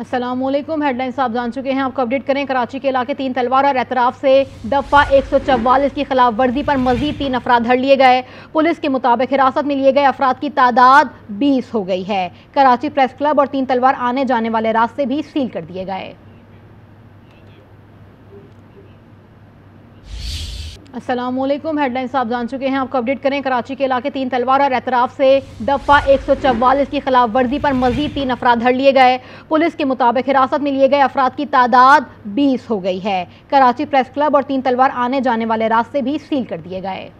Aslam headlines आप जान चुके हैं आपको अपडेट करें कराची के इलाके तीन तलवार और एतराफ़ से दफ़ा एक सौ चवालीस की खिलाफ वर्जी पर मजीद तीन अफराद धर लिए गए पुलिस के मुताबिक हिरासत में लिए गए अफराद की तादाद बीस हो गई है कराची प्रेस क्लब और तीन तलवार आने जाने वाले रास्ते भी सील कर दिए गए असलम हेडलाइंस आप जान चुके हैं आपको अपडेट करें कराची के इलाके तीन तलवार और एतराफ़ से दफ़ा एक सौ चवालीस की खिलाफ वर्जी पर मजीद तीन अफराद धर लिए गए पुलिस के मुताबिक हिरासत में लिए गए अफराद की तादाद बीस हो गई है कराची प्रेस क्लब और तीन तलवार आने जाने वाले रास्ते भी सील कर दिए गए